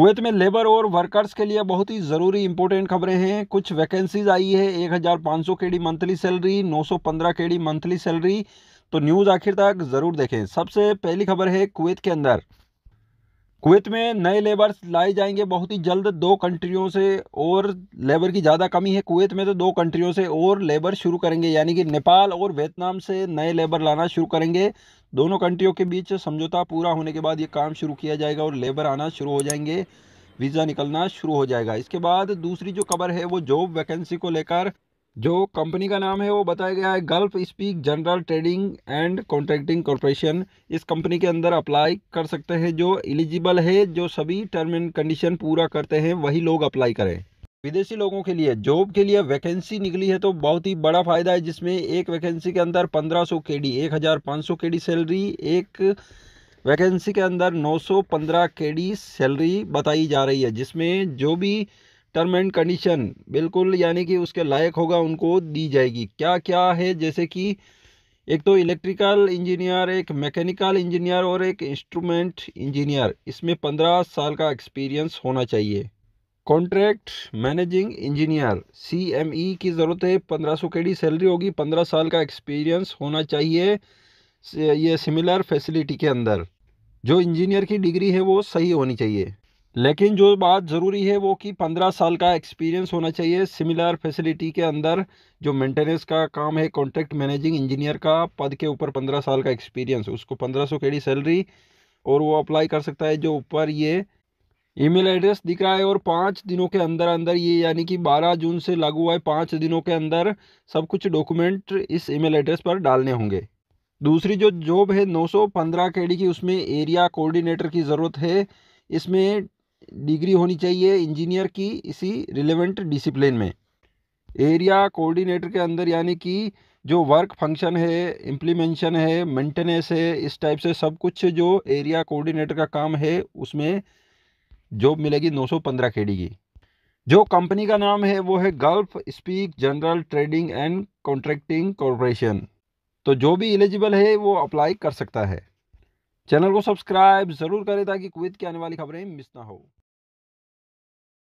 Kuwait में labour और workers के लिए बहुत ही ज़रूरी इंपॉर्टेंट खबरें हैं कुछ वैकेंसीज आई है 1500 KD monthly salary 915 KD monthly salary तो न्यूज़ आखिर तक ज़रूर देखें सबसे पहली खबर है कुवैत के अंदर कुवैत में नए लेबर्स लाए जाएंगे बहुत ही जल्द दो कंट्रियों से और लेबर की ज़्यादा कमी है कुवैत में तो दो कंट्रियों से और लेबर शुरू करेंगे यानी कि नेपाल और वियतनाम से नए लेबर लाना शुरू करेंगे दोनों कंट्रियों के बीच समझौता पूरा होने के बाद ये काम शुरू किया जाएगा और लेबर आना शुरू हो जाएंगे वीज़ा निकलना शुरू हो जाएगा इसके बाद दूसरी जो खबर है वो जॉब वैकेंसी को लेकर जो कंपनी का नाम है वो बताया गया है Gulf Spic general trading and contracting corporation इस कंपनी के अंदर अप्लाई कर सकते हैं जो एलिजिबल है जो सभी टर्म एंड कंडीशन पूरा करते हैं वही लोग अप्लाई करें विदेशी लोगों के लिए जॉब के लिए वैकेंसी निकली है तो बहुत ही बड़ा फायदा है जिसमें एक वैकेंसी के अंदर 1500 सौ के डी सैलरी एक वैकेंसी के अंदर 915 डी सैलरी बताई जा रही है जिसमें जो भी टर्म एंड कंडीशन बिल्कुल यानी कि उसके लायक होगा उनको दी जाएगी क्या क्या है जैसे कि एक तो इलेक्ट्रिकल इंजीनियर एक मैकेनिकल इंजीनियर और एक इंस्ट्रूमेंट इंजीनियर इसमें पंद्रह साल का एक्सपीरियंस होना चाहिए कॉन्ट्रैक्ट मैनेजिंग इंजीनियर सी की ज़रूरत है पंद्रह सौ के डी सैलरी होगी पंद्रह साल का एक्सपीरियंस होना चाहिए ये सिमिलर फैसिलिटी के अंदर जो इंजीनियर की डिग्री है वो सही होनी चाहिए लेकिन जो बात ज़रूरी है वो कि पंद्रह साल का एक्सपीरियंस होना चाहिए सिमिलर फैसिलिटी के अंदर जो मेंटेनेंस का काम है कॉन्ट्रैक्ट मैनेजिंग इंजीनियर का पद के ऊपर पंद्रह साल का एक्सपीरियंस उसको पंद्रह सौ केड़ी सैलरी और वो अप्लाई कर सकता है जो ऊपर ये ईमेल एड्रेस दिख रहा है और पाँच दिनों के अंदर अंदर ये यानी कि बारह जून से लागू हुआ है पाँच दिनों के अंदर सब कुछ डॉक्यूमेंट इस ई एड्रेस पर डालने होंगे दूसरी जो जॉब है नौ सौ की उसमें एरिया कोऑर्डिनेटर की ज़रूरत है इसमें डिग्री होनी चाहिए इंजीनियर की इसी रिलेवेंट डिसिप्लिन में एरिया कोऑर्डिनेटर के अंदर यानी कि जो वर्क फंक्शन है इम्प्लीमेंशन है मेंटेनेंस है इस टाइप से सब कुछ जो एरिया कोऑर्डिनेटर का काम है उसमें जॉब मिलेगी 915 केडी की जो कंपनी का नाम है वो है Gulf Spic general trading and contracting corporation तो जो भी एलिजिबल है वो अप्लाई कर सकता है चैनल को सब्सक्राइब ज़रूर करें ताकि कुवैत की आने वाली खबरें मिस ना हो